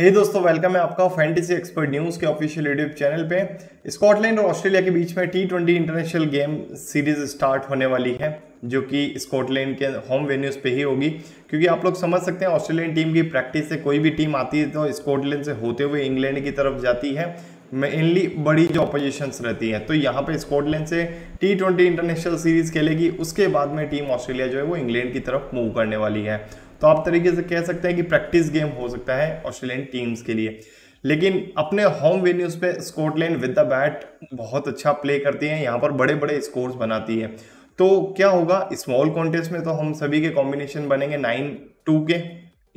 हे hey दोस्तों welcome है आपका फैंटेसी एक्सपर्ट न्यूज के ऑफिशियल यूट्यूब चैनल पे स्कॉटलैंड और ऑस्ट्रेलिया के बीच में T twenty international game series start होने वाली है जो कि स्कॉटलैंड के होम वेन्यूज पे ही होगी क्योंकि आप लोग समझ सकते हैं ऑस्ट्रेलियन टीम की प्रैक्टिस से कोई भी टीम आती है तो स्कॉटलैंड से होते हुए इंग्लैंड की तरफ जाती है मेनली बड़ी जो अपोजिशंस रहती हैं तो यहाँ पे स्कॉटलैंड से टी ट्वेंटी इंटरनेशनल सीरीज खेलेगी उसके बाद में टीम ऑस्ट्रेलिया जो है वो इंग्लैंड की तरफ मूव करने वाली है तो आप तरीके से कह सकते हैं कि प्रैक्टिस गेम हो सकता है ऑस्ट्रेलियन टीम्स के लिए लेकिन अपने होम वेन्यूज पे स्कॉटलैंड विद द बैट बहुत अच्छा प्ले करती है यहाँ पर बड़े बड़े स्कोर्स बनाती है तो क्या होगा स्मॉल कॉन्टेस्ट में तो हम सभी के कॉम्बिनेशन बनेंगे नाइन टू के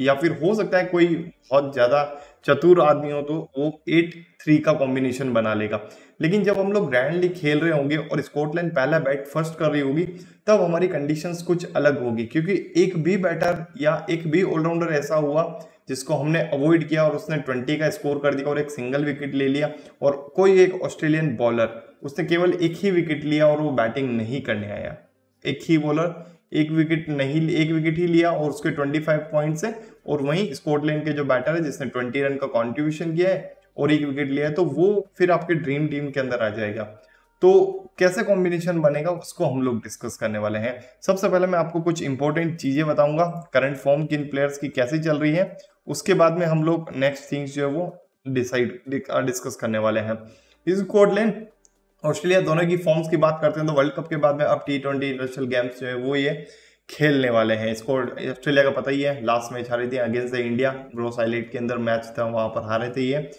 या फिर हो सकता है कोई बहुत ज़्यादा चतुर आदमी हो तो वो एट थ्री का कॉम्बिनेशन बना लेगा लेकिन जब हम लोग ग्रैंडली खेल रहे होंगे और स्कॉटलैंड पहला बैट फर्स्ट कर रही होगी तब हमारी कंडीशंस कुछ अलग होगी क्योंकि एक भी बैटर या एक भी ऑलराउंडर ऐसा हुआ जिसको हमने अवॉइड किया और उसने ट्वेंटी का स्कोर कर दिया और एक सिंगल विकेट ले लिया और कोई एक ऑस्ट्रेलियन बॉलर उसने केवल एक ही विकेट लिया और वो बैटिंग नहीं करने आया एक ही बॉलर एक विकेट नहीं एक विकेट ही लिया और उसके 25 पॉइंट्स है और वहीं स्कॉटलैंड के जो बैटर है जिसने 20 रन का कॉन्ट्रीब्यूशन किया है और एक विकेट लिया है तो वो फिर आपके ड्रीम टीम के अंदर आ जाएगा तो कैसे कॉम्बिनेशन बनेगा उसको हम लोग डिस्कस करने वाले हैं सबसे पहले मैं आपको कुछ इंपॉर्टेंट चीजें बताऊंगा करंट फॉर्म किन प्लेयर्स की कैसे चल रही है उसके बाद में हम लोग नेक्स्ट थिंग्स जो है वो डिसाइड डिस्कस करने वाले हैं स्कॉटलैंड ऑस्ट्रेलिया दोनों की फॉर्म्स की बात करते हैं तो वर्ल्ड कप के बाद में अब टी ट्वेंटी इंटरनेशनल गेम्स जो है वो ये खेलने वाले हैं इसको ऑस्ट्रेलिया का पता ही है लास्ट मैच हारे थे against the India Gros Islet के अंदर मैच था वहाँ पर हारे थे ये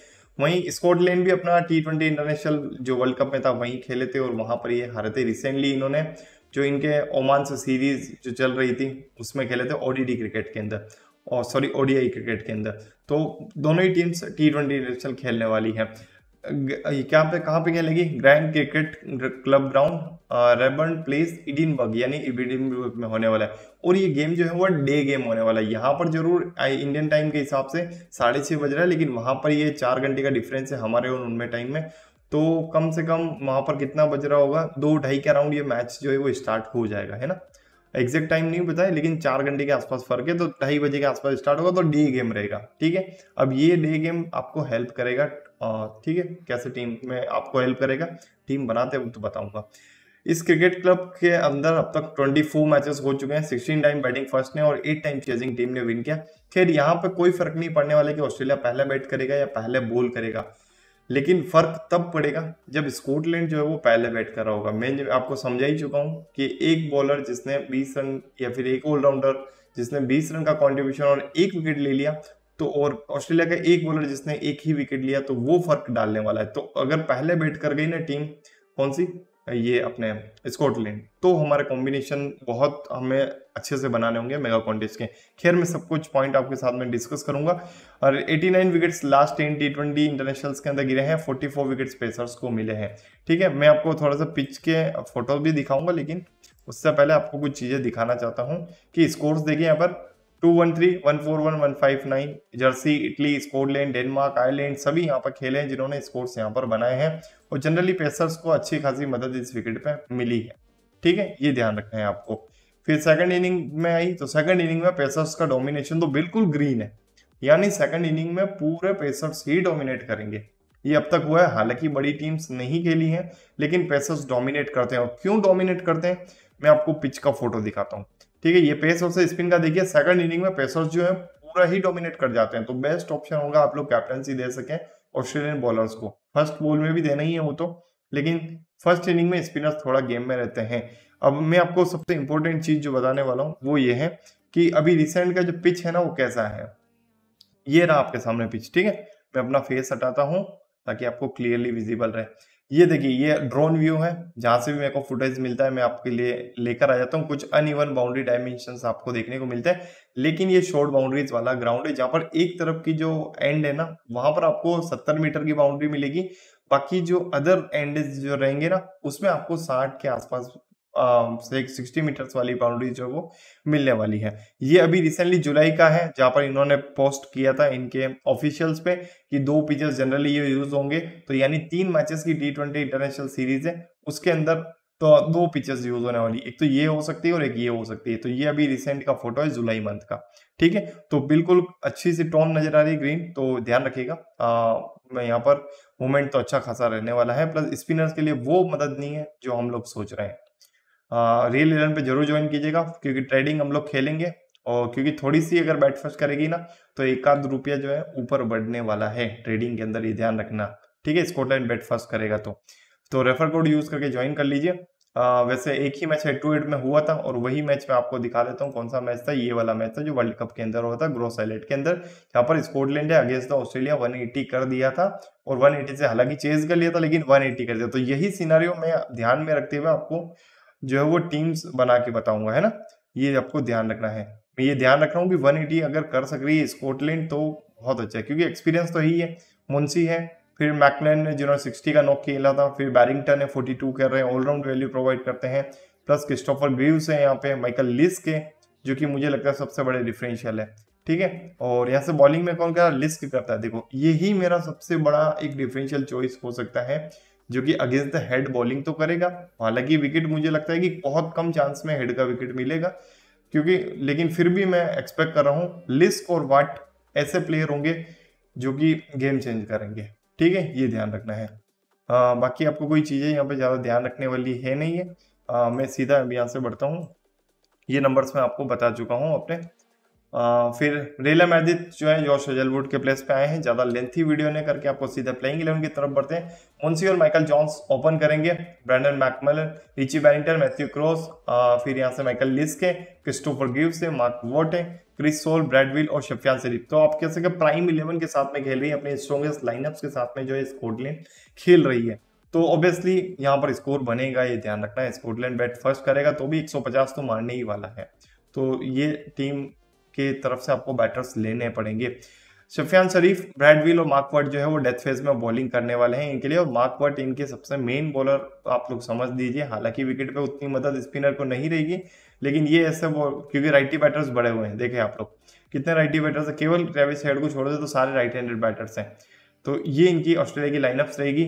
वहीं स्कॉटलैंड भी अपना टी ट्वेंटी इंटरनेशनल जो वर्ल्ड कप में था वहीं खेले थे और वहाँ पर ये हारे थे रिसेंटली इन्होंने जो इनके ओमान से सीरीज जो चल रही थी उसमें खेले थे ओडीडी क्रिकेट के अंदर और सॉरी ओडीआई क्रिकेट के अंदर तो दोनों ही टीम्स टी ट्वेंटी इंटरनेशनल खेलने वाली है क्या पे कहाँ पे क्या लगी grand cricket club ground Raeburn Place Edinburgh यानी इडिनबर्ग में होने वाला है और ये गेम जो है वो डे गेम होने वाला है यहाँ पर जरूर इंडियन टाइम के हिसाब से साढ़े छः बज रहा है लेकिन वहाँ पर ये चार घंटे का डिफरेंस है हमारे और उनमें टाइम में तो कम से कम वहाँ पर कितना बज रहा होगा दो ढाई के अराउंड ये मैच जो है वो स्टार्ट हो जाएगा है ना एग्जैक्ट टाइम नहीं पता है लेकिन चार घंटे के आसपास फर्क है तो ढाई बजे के आसपास स्टार्ट होगा तो डे गेम रहेगा ठीक है अब ये डे गेम आपको हेल्प करेगा ठीक है कैसे टीम में आपको हेल्प करेगा टीम बनाते वक्त तो बताऊंगा इस क्रिकेट क्लब के अंदर अब तक 24 मैचेस हो चुके हैं 16 टाइम बैटिंग फर्स्ट ने और 8 टाइम चेजिंग टीम ने विन किया खैर यहाँ पर कोई फर्क नहीं पड़ने वाला कि ऑस्ट्रेलिया पहले बैट करेगा या पहले बॉल करेगा लेकिन फर्क तब पड़ेगा जब स्कॉटलैंड जो है वो पहले बैट कर रहा होगा मैं आपको समझा ही चुका हूँ कि एक बॉलर जिसने बीस रन या फिर एक ऑलराउंडर जिसने 20 रन का कॉन्ट्रीब्यूशन और एक विकेट ले लिया तो और ऑस्ट्रेलिया का एक बॉलर जिसने एक ही विकेट लिया तो वो फर्क डालने वाला है तो अगर पहले बैट कर गई ना टीम कौन सी ये अपने स्कॉटलैंड तो हमारे कॉम्बिनेशन बहुत हमें अच्छे से बनाने होंगे मेगा कॉन्टेस्ट के खैर मैं सब कुछ पॉइंट आपके साथ में डिस्कस करूंगा और 89 wickets last ten T twenty internationals के अंदर गिरे हैं 44 विकेट्स पेसर्स को मिले हैं ठीक है मैं आपको थोड़ा सा पिच के फोटो भी दिखाऊंगा लेकिन उससे पहले आपको कुछ चीज़ें दिखाना चाहता हूँ कि स्कोर्स देखिए यहाँ पर two one three one four one one five nine Jersey Italy Scotland Denmark Ireland सभी यहाँ पर खेले हैं जिन्होंने स्कोर्स यहाँ पर बनाए हैं और जनरली पेसर्स को अच्छी खासी मदद इस विकेट पे मिली है ठीक है ये ध्यान रखना है आपको फिर सेकंड इनिंग में आई तो सेकंड इनिंग में पेसर्स का डोमिनेशन तो बिल्कुल ग्रीन है यानी सेकंड इनिंग में पूरे पेसर्स ही डोमिनेट करेंगे ये अब तक हुआ है हालांकि बड़ी टीम्स नहीं खेली हैं लेकिन पेसर्स डोमिनेट करते हैं और क्यों डोमिनेट करते हैं मैं आपको पिच का फोटो दिखाता हूँ ठीक है ये पेसर्स है स्पिन का देखिए सेकंड इनिंग में पेसर्स जो है पूरा ही डोमिनेट कर जाते हैं तो बेस्ट ऑप्शन होगा आप लोग कैप्टनसी दे सके ऑस्ट्रेलियन बॉलर्स को फर्स्ट बॉल में भी देना ही है वो तो लेकिन फर्स्ट इनिंग में स्पिनर्स थोड़ा गेम में रहते हैं अब मैं आपको सबसे इंपॉर्टेंट चीज जो बताने वाला हूँ वो ये है कि अभी रिसेंट का जो पिच है ना वो कैसा है ये रहा आपके सामने पिच ठीक है मैं अपना फेस हटाता हूँ ताकि आपको क्लियरली विजिबल रहे ये देखिए ये ड्रोन व्यू है जहाँ से भी मेरे को फुटेज मिलता है मैं आपके लिए लेकर आ जाता हूँ कुछ ईवन बाउंड्री डायमेंशन आपको देखने को मिलता है लेकिन ये शॉर्ट बाउंड्रीज वाला ग्राउंड है जहाँ पर एक तरफ की जो एंड है ना वहां पर आपको सत्तर मीटर की बाउंड्री मिलेगी बाकी जो अदर एंड जो रहेंगे ना उसमें आपको साठ के आसपास से सिक्सटी मीटर्स वाली बाउंड्री जो वो मिलने वाली है ये अभी रिसेंटली जुलाई का है जहाँ पर इन्होंने पोस्ट किया था इनके ऑफिशियल्स पे कि दो पिचेस जनरली ये यूज होंगे तो यानी तीन मैचेस की टी ट्वेंटी इंटरनेशनल सीरीज है उसके अंदर तो दो पिचेस यूज होने वाली एक तो ये हो सकती है और एक ये हो सकती है तो ये अभी रिसेंट का फोटो है जुलाई मंथ का ठीक है तो बिल्कुल अच्छी सी टोन नजर आ रही है ग्रीन तो ध्यान रखिएगा मैं यहाँ पर मूवमेंट तो अच्छा खासा रहने वाला है प्लस स्पिनर्स के लिए वो मदद नहीं है जो हम लोग सोच रहे हैं रियल इलेवन पे जरूर ज्वाइन कीजिएगा क्योंकि ट्रेडिंग हम लोग खेलेंगे और क्योंकि थोड़ी सी अगर बैट फर्स्ट करेगी ना तो एक आध रुपया जो है ऊपर बढ़ने वाला है ट्रेडिंग के अंदर ये ध्यान रखना ठीक है स्कॉटलैंड बैट फर्स्ट करेगा तो तो रेफर कोड यूज करके ज्वाइन कर लीजिए वैसे एक ही मैच है टू एट में हुआ था और वही मैच मैं आपको दिखा देता हूँ कौन सा मैच था ये वाला मैच था जो वर्ल्ड कप के अंदर हुआ था ग्रोस एलेट के अंदर यहाँ पर स्कॉटलैंड है अगेंस्ट द ऑस्ट्रेलिया 180 कर दिया था और 180 से हालांकि चेज कर लिया था लेकिन 180 कर दिया तो यही सिनारियो मैं ध्यान में रखते हुए आपको जो है वो टीम्स बना के बताऊंगा है ना ये आपको ध्यान रखना है मैं ये ध्यान रख रहा हूँ कि 180 अगर कर सक रही है स्कॉटलैंड तो बहुत अच्छा है क्योंकि एक्सपीरियंस तो ही है मुंशी है फिर मैकलैन ने जिन्होंने सिक्सटी का नॉक खेला था फिर बैरिंगटन है फोर्टी टू कर रहे हैं ऑलराउंड वैल्यू प्रोवाइड करते हैं प्लस क्रिस्टोफर ग्रीव्स है यहाँ पे माइकल लिस्क है जो कि मुझे लगता है सबसे बड़े डिफरेंशियल है ठीक है और यहाँ से बॉलिंग में कौन क्या लिस्क करता है देखो यही मेरा सबसे बड़ा एक डिफरेंशियल चॉइस हो सकता है जो कि अगेंस्ट द हेड बॉलिंग तो करेगा हालांकि विकेट मुझे लगता है कि बहुत कम चांस में हेड का विकेट मिलेगा क्योंकि लेकिन फिर भी मैं एक्सपेक्ट कर रहा हूँ लिस्क और वाट ऐसे प्लेयर होंगे जो कि गेम चेंज करेंगे ठीक है ये ध्यान रखना है आ, बाकी आपको कोई चीज़ें यहाँ पे ज़्यादा ध्यान रखने वाली है नहीं है आ, मैं सीधा अभी यहाँ से बढ़ता हूँ ये नंबर्स मैं आपको बता चुका हूँ अपने फिर रेलम अर्दित जो है जोश हेजलवुड के प्लेस पे आए हैं ज़्यादा लेंथी वीडियो ने करके आपको सीधा प्लेइंग इलेवन की तरफ बढ़ते हैं उनसी और माइकल जॉन्स ओपन करेंगे Brandon McMullen Richie Berrington Matthew Cross फिर यहाँ से माइकल लिस्क है क्रिस्टोफर गिवस है मार्क वोट है क्रिस सोल ब्रैडविल और शफियान शरीफ तो आप कह सकते प्राइम इलेवन के साथ में खेल रही है अपने स्ट्रॉन्गेस्ट लाइनअप्स के साथ में जो है स्कॉटलैंड खेल रही है तो ऑब्वियसली यहाँ पर स्कोर बनेगा ये ध्यान रखना है स्कॉटलैंड बैट फर्स्ट करेगा तो भी 150 तो मारने ही वाला है तो ये टीम की तरफ से आपको बैटर्स लेने पड़ेंगे सुफियान शरीफ ब्रैडविल और मार्कवर्ट जो है वो डेथ फेज में बॉलिंग करने वाले हैं इनके लिए और मार्कवर्ट इनके सबसे मेन बॉलर आप लोग समझ दीजिए हालांकि विकेट पे उतनी मदद स्पिनर को नहीं रहेगी लेकिन ये ऐसे वो क्योंकि राइटी बैटर्स बड़े हुए हैं देखे आप लोग कितने राइटी बैटर्स है केवल ट्रेविस हेड को छोड़ दे तो सारे राइट हैंडेड बैटर्स हैं तो ये इनकी ऑस्ट्रेलिया की लाइनअप्स रहेगी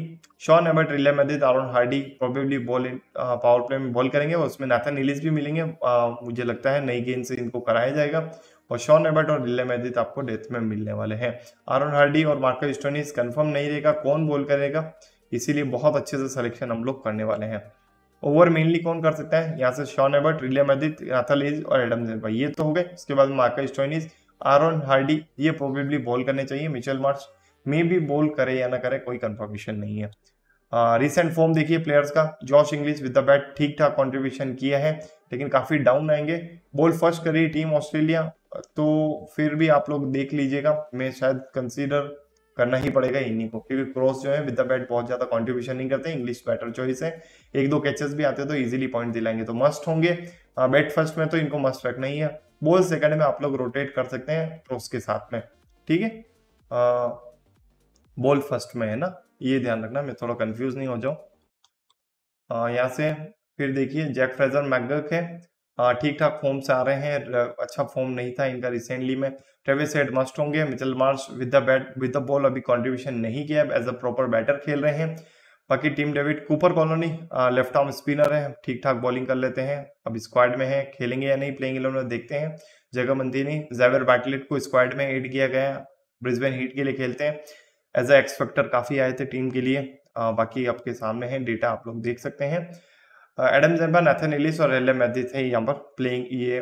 Sean Abbott Riley Meredith Aaron Hardie probably ball power play में बॉल करेंगे और उसमें नाथन इलिस भी मिलेंगे मुझे लगता है नई गेंद से इनको कराया जाएगा और शॉन रॉबर्ट और रिले मैदित आपको डेथ में मिलने वाले हैं आरोन हार्डी और मार्को स्टोनिस कन्फर्म नहीं रहेगा कौन बोल करेगा इसीलिए बहुत अच्छे से सलेक्शन हम लोग करने वाले हैं ओवर मेनली कौन कर सकते हैं यहाँ से शॉन एबर्ट रिले एडित राथल और एडम जेम्पा ये तो हो गए उसके बाद मार्का स्टोइनिस आरोन हार्डी ये प्रोबेबली बॉल करने चाहिए मिचेल मार्च मे भी बॉल करे या ना करे कोई कंफर्मेशन नहीं है रिसेंट फॉर्म देखिए प्लेयर्स का Josh Inglis with the bat ठीक ठाक कंट्रीब्यूशन किया है लेकिन काफी डाउन आएंगे बॉल फर्स्ट करी टीम ऑस्ट्रेलिया तो फिर भी आप लोग देख लीजिएगा मैं शायद कंसीडर करना ही पड़ेगा इन्हीं को क्योंकि क्रॉस जो है विद द बैट बहुत ज्यादा कॉन्ट्रीब्यूशन नहीं करते इंग्लिश बैटर चॉइस है एक दो कैचेस भी आते हैं तो इजिली पॉइंट दिलाएंगे तो मस्ट होंगे बैट हाँ, फर्स्ट में तो इनको मस्ट रखना ही है बॉल सेकंड में आप लोग रोटेट कर सकते हैं क्रॉस के साथ में ठीक है बॉल फर्स्ट में है ना ये ध्यान रखना मैं थोड़ा कंफ्यूज नहीं हो जाऊं यहां से फिर देखिए जैक फ्रेजर मैगक है ठीक ठाक फॉर्म से आ रहे हैं अच्छा फॉर्म नहीं था इनका रिसेंटली में ट्रेविस हेड मस्ट होंगे Mitchell Marsh with the bat with the ball अभी कॉन्ट्रीब्यूशन नहीं किया एज अ प्रॉपर बैटर खेल रहे हैं बाकी टीम डेविड कूपर कॉलोनी लेफ्ट आर्म स्पिनर है ठीक ठाक बॉलिंग कर लेते हैं अब स्क्वाड में है खेलेंगे या नहीं प्लेइंग इलेवन में देखते हैं जगह मंदिनी जैवर बैटलेट को स्क्वाड में एड किया गया ब्रिस्बेन हीट के लिए खेलते हैं एज अ एक्सपेक्टर काफ़ी आए थे टीम के लिए बाकी आपके सामने है डेटा आप लोग देख सकते हैं एडम जेम्बा नैथन एलिस और एल एम मैथिस है यहाँ पर प्लेइंग ये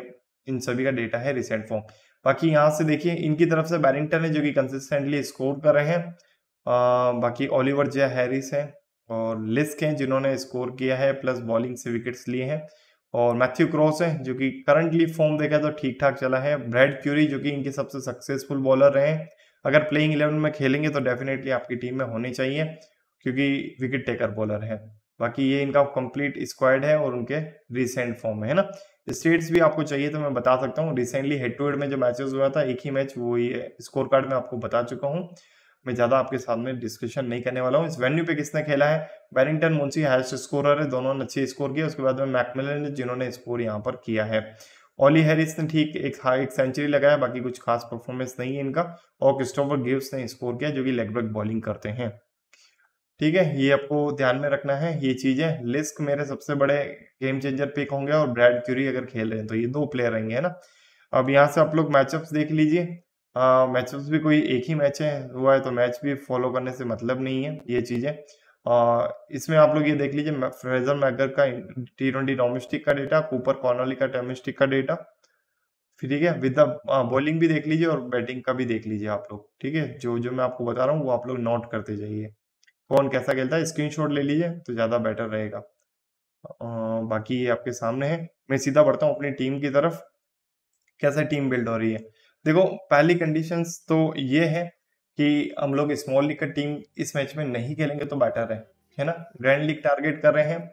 इन सभी का डेटा है रिसेंट फॉर्म बाकी यहाँ से देखिए इनकी तरफ से बैरिंगटन है जो कि कंसिस्टेंटली स्कोर कर रहे हैं आ, uh, बाकी ओलिवर जया हैरिस हैं और लिस्क हैं जिन्होंने स्कोर किया है प्लस बॉलिंग से विकेट्स लिए हैं और मैथ्यू क्रॉस हैं जो कि करंटली फॉर्म देखा तो ठीक ठाक चला है ब्रेड क्यूरी जो कि इनके सबसे सक्सेसफुल बॉलर रहे हैं अगर प्लेइंग इलेवन में खेलेंगे तो डेफिनेटली आपकी टीम में होने चाहिए क्योंकि विकेट टेकर बॉलर है बाकी ये इनका कंप्लीट स्क्वाड है और उनके रिसेंट फॉर्म है ना स्टेट्स भी आपको चाहिए तो मैं बता सकता हूँ रिसेंटली हेड टू हेड में जो मैचेस हुआ था एक ही मैच वो ये स्कोर कार्ड में आपको बता चुका हूँ मैं ज्यादा आपके साथ में डिस्कशन नहीं करने वाला हूँ इस वेन्यू पे किसने खेला है वेलिंगटन मुंशी हाइस्ट स्कोरर है दोनों ने अच्छे स्कोर किया उसके बाद में मैकमिलन ने जिन्होंने स्कोर यहाँ पर किया है ओली हैरिस ने ठीक एक एक सेंचुरी लगाया बाकी कुछ खास परफॉर्मेंस नहीं है इनका और क्रिस्टोफर गिव्स ने स्कोर किया जो कि लेग ब्रेक बॉलिंग करते हैं ठीक है ये आपको ध्यान में रखना है ये चीजें लिस्क मेरे सबसे बड़े गेम चेंजर पिक होंगे और ब्रैड क्यूरी अगर खेल रहे हैं तो ये दो प्लेयर रहेंगे है ना अब यहाँ से आप लोग मैचअप्स देख लीजिए मैचअप्स भी कोई एक ही मैच है हुआ है तो मैच भी फॉलो करने से मतलब नहीं है ये चीजें इसमें आप लोग ये देख लीजिए फ्रेजर मैगर का टी ट्वेंटी डोमेस्टिक का डेटा कूपर कॉर्नोली का डोमेस्टिक का डेटा ठीक है विद बॉलिंग भी देख लीजिए और बैटिंग का भी देख लीजिए आप लोग ठीक है जो जो मैं आपको बता रहा हूँ वो आप लोग नोट करते जाइए कौन कैसा खेलता है स्क्रीनशॉट ले लीजिए तो ज़्यादा बेटर रहेगा बाकी ये आपके सामने है मैं सीधा बढ़ता हूँ अपनी टीम की तरफ कैसे टीम बिल्ड हो रही है देखो पहली कंडीशंस तो ये है कि हम लोग स्मॉल लीग का टीम इस मैच में नहीं खेलेंगे तो बेटर है है ना ग्रैंड लीग टारगेट कर रहे हैं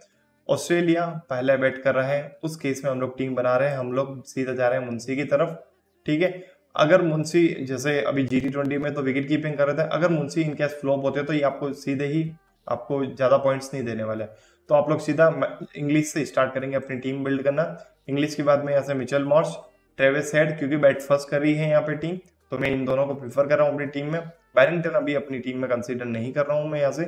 ऑस्ट्रेलिया पहले बैट कर रहा है उस केस में हम लोग टीम बना रहे हैं हम लोग सीधा जा रहे हैं मुंशी की तरफ ठीक है अगर मुंशी जैसे अभी जी ट्वेंटी में तो विकेट कीपिंग कर रहे थे अगर मुंशी इनके फ्लॉप होते तो ये आपको सीधे ही आपको ज़्यादा पॉइंट्स नहीं देने वाले तो आप लोग सीधा इंग्लिश से स्टार्ट करेंगे अपनी टीम बिल्ड करना इंग्लिश के बाद में यहाँ से मिचल मॉर्स ट्रेविस हेड क्योंकि बैट फर्स्ट कर रही है यहाँ पे टीम तो मैं इन दोनों को प्रीफर कर रहा हूँ अपनी टीम में बैरिंगटन अभी अपनी टीम में कंसिडर नहीं कर रहा हूँ मैं यहाँ से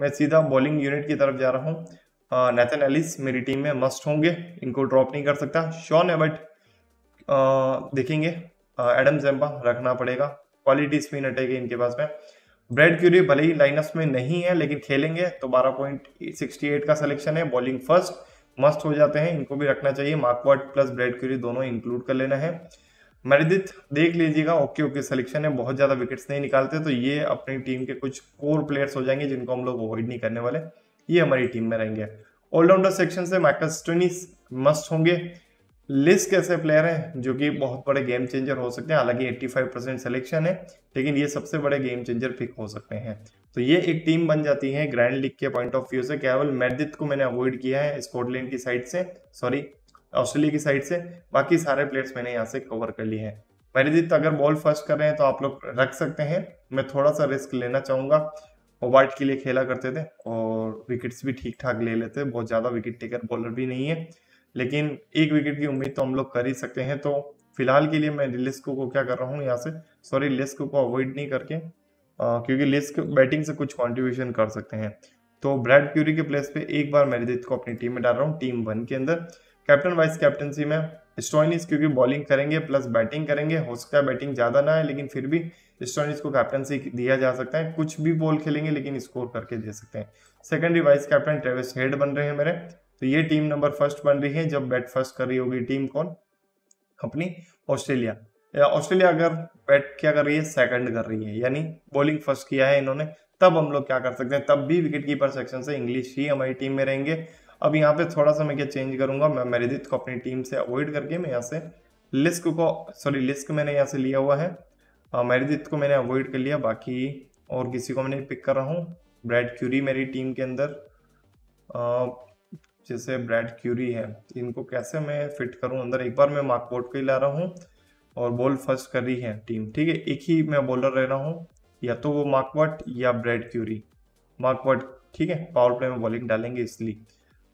मैं सीधा बॉलिंग यूनिट की तरफ जा रहा हूँ नैथन एलिस मेरी टीम में मस्ट होंगे इनको ड्रॉप नहीं कर सकता शॉन बट देखेंगे एडम जेम्बा रखना पड़ेगा क्वालिटी स्पिन हटेगी इनके पास में ब्रेड क्यूरी भले ही लाइनअप में नहीं है लेकिन खेलेंगे तो बारह एट का सिलेक्शन है बॉलिंग फर्स्ट मस्ट हो जाते हैं इनको भी रखना चाहिए मार्कवर्ड प्लस ब्रेड क्यूरी दोनों इंक्लूड कर लेना है मेरिदित देख लीजिएगा ओके ओके सिलेक्शन है बहुत ज़्यादा विकेट्स नहीं निकालते तो ये अपनी टीम के कुछ कोर प्लेयर्स हो जाएंगे जिनको हम लोग अवॉइड नहीं करने वाले ये हमारी टीम में रहेंगे ऑलराउंडर सेक्शन से माइकल स्टोनिस मस्ट होंगे लिस्ट ऐसे प्लेयर हैं जो कि बहुत बड़े गेम चेंजर हो सकते हैं हालांकि 85 परसेंट सिलेक्शन है लेकिन ये सबसे बड़े गेम चेंजर पिक हो सकते हैं तो ये एक टीम बन जाती है ग्रैंड लीग के पॉइंट ऑफ व्यू से केवल मैडित को मैंने अवॉइड किया है स्कॉटलैंड की साइड से सॉरी ऑस्ट्रेलिया की साइड से बाकी सारे प्लेयर्स मैंने यहाँ से कवर कर लिए हैं मेडिथ अगर बॉल फर्स्ट कर रहे हैं तो आप लोग रख सकते हैं मैं थोड़ा सा रिस्क लेना चाहूँगा होबार्ट के लिए खेला करते थे और विकेट्स भी ठीक ठाक ले लेते बहुत ज़्यादा विकेट टेकर बॉलर भी नहीं है लेकिन एक विकेट की उम्मीद तो हम लोग कर ही सकते हैं तो फिलहाल के लिए मैं लिस्क को क्या कर रहा हूँ यहाँ से सॉरी लिस्क को अवॉइड नहीं करके आ, क्योंकि लिस्क बैटिंग से कुछ कॉन्ट्रीब्यूशन कर सकते हैं तो ब्रैड क्यूरी के प्लेस पे एक बार मेरिदित को अपनी टीम में डाल रहा हूँ टीम वन के अंदर कैप्टन वाइस कैप्टनसी में स्टॉइनिस क्योंकि बॉलिंग करेंगे प्लस बैटिंग करेंगे हो सकता है बैटिंग ज़्यादा ना है लेकिन फिर भी स्टॉइनिस को कैप्टनसी दिया जा सकता है कुछ भी बॉल खेलेंगे लेकिन स्कोर करके दे सकते हैं secondary vice captain Travis Head बन रहे हैं मेरे तो ये टीम नंबर फर्स्ट बन रही है जब बैट फर्स्ट कर रही होगी टीम कौन अपनी ऑस्ट्रेलिया ऑस्ट्रेलिया अगर बैट क्या कर रही है सेकंड कर रही है यानी बॉलिंग फर्स्ट किया है इन्होंने तब हम लोग क्या कर सकते हैं तब भी विकेट कीपर सेक्शन से इंग्लिश ही हमारी टीम में रहेंगे अब यहाँ पे थोड़ा सा मैं क्या चेंज करूंगा मैं मेरेदित को अपनी टीम से अवॉइड करके मैं यहाँ से लिस्क को सॉरी लिस्क मैंने यहाँ से लिया हुआ है मेरेदित को मैंने अवॉइड कर लिया बाकी और किसी को मैंने पिक कर रहा हूँ ब्रैड क्यूरी मेरी टीम के अंदर जैसे ब्रैड क्यूरी है इनको कैसे मैं फिट करूं अंदर एक बार मैं मार्कवोट को ही ला रहा हूं और बॉल फर्स्ट कर रही है टीम ठीक है एक ही मैं बॉलर रह रहा हूं या तो वो मार्कवट या ब्रैड क्यूरी मार्कवट ठीक है पावर प्ले में बॉलिंग डालेंगे इसलिए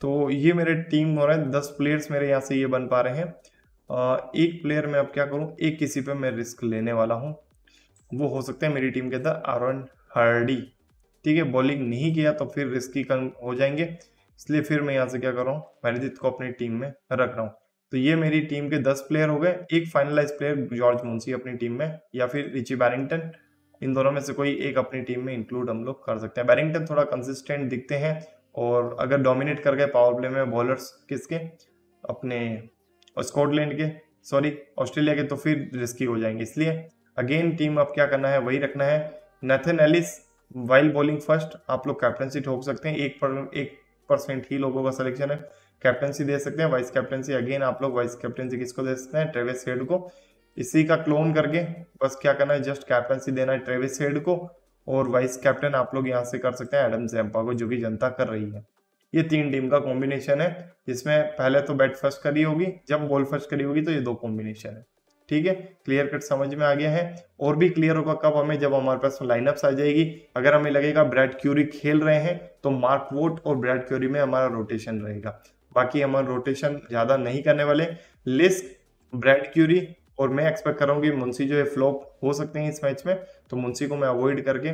तो ये मेरे टीम हो रहा है दस प्लेयर्स मेरे यहाँ से ये बन पा रहे हैं एक प्लेयर में अब क्या करूँ एक किसी पर मैं रिस्क लेने वाला हूँ वो हो सकता है मेरी टीम के अंदर आरन हार्डी ठीक है बॉलिंग नहीं किया तो फिर रिस्की कम हो जाएंगे इसलिए फिर मैं यहाँ से क्या कर रहा हूँ मैरिजित को अपनी टीम में रख रहा हूँ तो ये मेरी टीम के दस प्लेयर हो गए एक फाइनलाइज प्लेयर जॉर्ज मुंसी अपनी टीम में या फिर रिची बैरिंगटन इन दोनों में से कोई एक अपनी टीम में इंक्लूड हम लोग कर सकते हैं बैरिंगटन थोड़ा कंसिस्टेंट दिखते हैं और अगर डोमिनेट कर गए पावर प्ले में बॉलर्स किसके अपने स्कॉटलैंड के सॉरी ऑस्ट्रेलिया के तो फिर रिस्की हो जाएंगे इसलिए अगेन टीम अब क्या करना है वही रखना है Nathan Ellis wild bowling first आप लोग कैप्टनसी ठोक सकते हैं एक पर एक परसेंट ही लोगों का सिलेक्शन है कैप्टनसी दे सकते हैं वाइस कैप्टनसी अगेन आप लोग वाइस कैप्टनसी किसको दे सकते हैं ट्रेविस हेड को इसी का क्लोन करके बस क्या करना है जस्ट कैप्टनसी देना है ट्रेविस हेड को और वाइस कैप्टन आप लोग यहाँ से कर सकते हैं एडम जैम्पा को जो कि जनता कर रही है ये तीन टीम का कॉम्बिनेशन है जिसमें पहले तो बैट फर्स्ट करी होगी जब बॉल फर्स्ट करी होगी तो ये दो कॉम्बिनेशन है ठीक है क्लियर कट समझ में आ गया है और भी क्लियर होगा कब हमें जब हमारे पास लाइनअप्स आ जाएगी अगर हमें लगेगा ब्रैड क्यूरी खेल रहे हैं तो मार्क वोट और ब्रैड क्यूरी में हमारा रोटेशन रहेगा बाकी हम रोटेशन ज्यादा नहीं करने वाले लिस्क ब्रैड क्यूरी और मैं एक्सपेक्ट कर रहा हूँ कि मुंशी जो है फ्लॉप हो सकते हैं इस मैच में तो मुंशी को मैं अवॉइड करके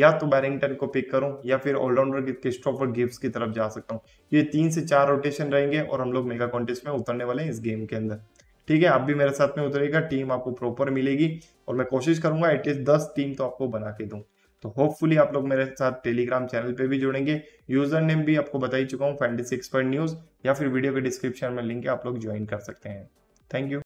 या तो बैरिंगटन को पिक करूं या फिर ऑलराउंडर क्रिस्टोफर गिब्स की तरफ जा सकता हूं ये तीन से चार रोटेशन रहेंगे और हम लोग मेगा कॉन्टेस्ट में उतरने वाले हैं इस गेम के अंदर ठीक है आप भी मेरे साथ में उतरेगा टीम आपको प्रॉपर मिलेगी और मैं कोशिश करूंगा एटलीस्ट दस टीम तो आपको बना के दूँ तो होपफुली आप लोग मेरे साथ टेलीग्राम चैनल पे भी जुड़ेंगे यूजर नेम भी आपको बता ही चुका हूँ फैंटी सिक्स पर न्यूज़ या फिर वीडियो के डिस्क्रिप्शन में लिंक आप लोग ज्वाइन कर सकते हैं थैंक यू